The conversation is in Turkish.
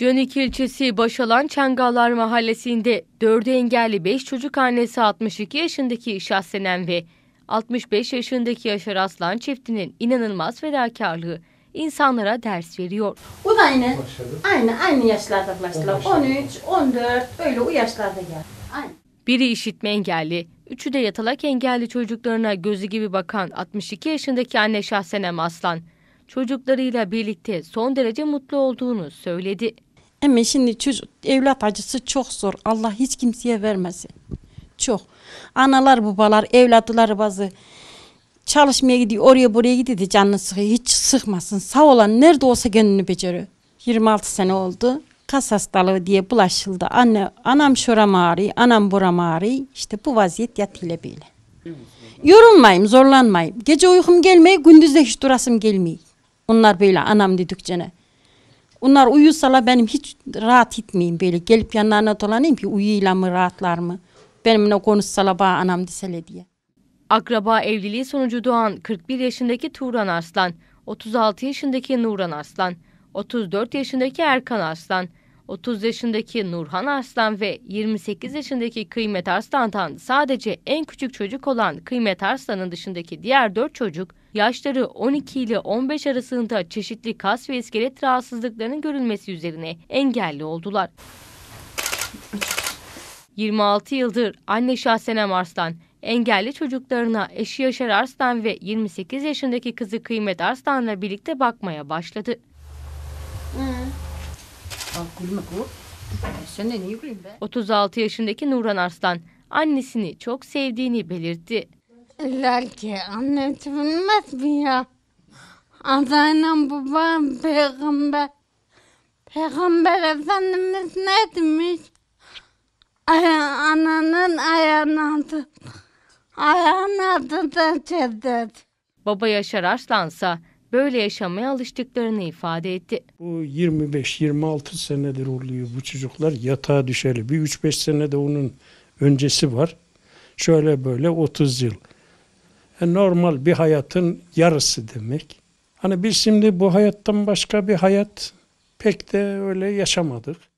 Canik ilçesi Başalan Çengallar Mahallesi'nde dördü engelli beş çocuk annesi 62 yaşındaki şahsenen ve 65 yaşındaki Yaşar Aslan çiftinin inanılmaz fedakarlığı insanlara ders veriyor. Bu da aynı, aynı, aynı, aynı yaşlardakiler. 13, 14 öyle o yaşlarda geldi. Aynı. Biri işitme engelli, üçü de yatalak engelli çocuklarına gözü gibi bakan 62 yaşındaki anne Şahsenem Aslan, çocuklarıyla birlikte son derece mutlu olduğunu söyledi. Ama şimdi çocuk, evlat acısı çok zor. Allah hiç kimseye vermesin. Çok. Analar babalar evlatları bazı çalışmaya gidiyor oraya buraya gidiyor canını sıkıyor. Hiç sıkmasın. Sağ olan nerede olsa gönlünü beceriyor. 26 sene oldu. Kas hastalığı diye bulaşıldı. Anne, anam şuram ağrıyor, anam buram ağrıyor. İşte bu vaziyet yat ile böyle. Yorulmayayım, zorlanmayayım. Gece uykum gelmeyi gündüz de hiç durasım gelmeyi Onlar böyle anam dedikçene. Onlar uyusalar benim hiç rahat etmeyeyim böyle. Gelip yanlarına dolanayım ki uyuyla mı rahatlar mı? Benimle konuşsalar bana anam disele diye. Akraba evliliği sonucu doğan 41 yaşındaki Turan Arslan, 36 yaşındaki Nuran Arslan, 34 yaşındaki Erkan Arslan, 30 yaşındaki Nurhan Arslan ve 28 yaşındaki Kıymet Arslan'dan sadece en küçük çocuk olan Kıymet Arslan'ın dışındaki diğer 4 çocuk yaşları 12 ile 15 arasında çeşitli kas ve iskelet rahatsızlıklarının görülmesi üzerine engelli oldular. 26 yıldır anne Şahsenem Arslan, engelli çocuklarına eşi Yaşar Arslan ve 28 yaşındaki kızı Kıymet Arslan'la birlikte bakmaya başladı. Hmm. 36 e, yaşındaki Nuran Arslan annesini çok sevdiğini belirtti. Lakin annem sevilmez mi ya? Adayla babam peygamber. Peygamber Efendimiz ne demiş? Aya, ananın ayağını altı, ayağını da çevdet. Baba Yaşar Arslan Arslansa böyle yaşamaya alıştıklarını ifade etti. Bu 25-26 senedir oluyor bu çocuklar yatağa düşeli. Bir 3-5 sene de onun öncesi var. Şöyle böyle 30 yıl. E, normal bir hayatın yarısı demek. Hani biz şimdi bu hayattan başka bir hayat pek de öyle yaşamadık.